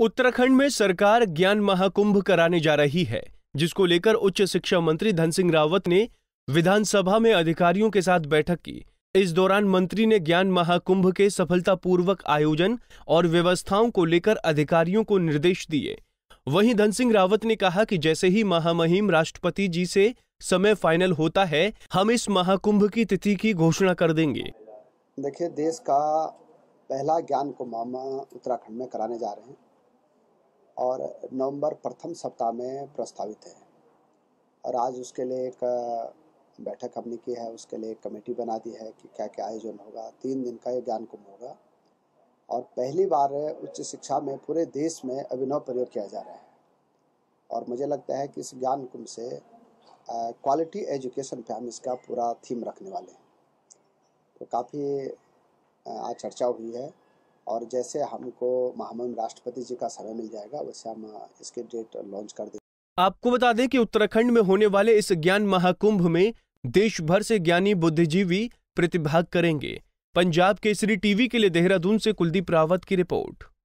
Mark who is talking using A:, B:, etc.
A: उत्तराखंड में सरकार ज्ञान महाकुंभ कराने जा रही है जिसको लेकर उच्च शिक्षा मंत्री धन सिंह रावत ने विधानसभा में अधिकारियों के साथ बैठक की इस दौरान मंत्री ने ज्ञान महाकुंभ के सफलतापूर्वक आयोजन और व्यवस्थाओं को लेकर अधिकारियों को निर्देश दिए वहीं धन सिंह रावत ने कहा कि जैसे ही महामहिम राष्ट्रपति जी से समय फाइनल होता है हम इस महाकुंभ की तिथि की घोषणा कर देंगे
B: देखिए देश का पहला ज्ञान मामा उत्तराखंड में कराने जा रहे हैं और नवंबर प्रथम सप्ताह में प्रस्तावित है और आज उसके लिए एक बैठक हमने की है उसके लिए एक कमेटी बना दी है कि क्या क्या आयोजन होगा तीन दिन का ये ज्ञान कुंभ होगा और पहली बार उच्च शिक्षा में पूरे देश में अभिनव प्रयोग किया जा रहा है और मुझे लगता है कि इस ज्ञान कुंभ से क्वालिटी एजुकेशन पे हम इसका पूरा थीम रखने वाले हैं तो काफ़ी आज चर्चा हुई है और जैसे हमको महामहिम राष्ट्रपति जी का समय मिल जाएगा वैसे हम इसके डेट लॉन्च कर देंगे
A: आपको बता दें कि उत्तराखंड में होने वाले इस ज्ञान महाकुंभ में देश भर से ज्ञानी बुद्धिजीवी प्रतिभाग करेंगे पंजाब केसरी टीवी के लिए देहरादून से कुलदीप रावत की रिपोर्ट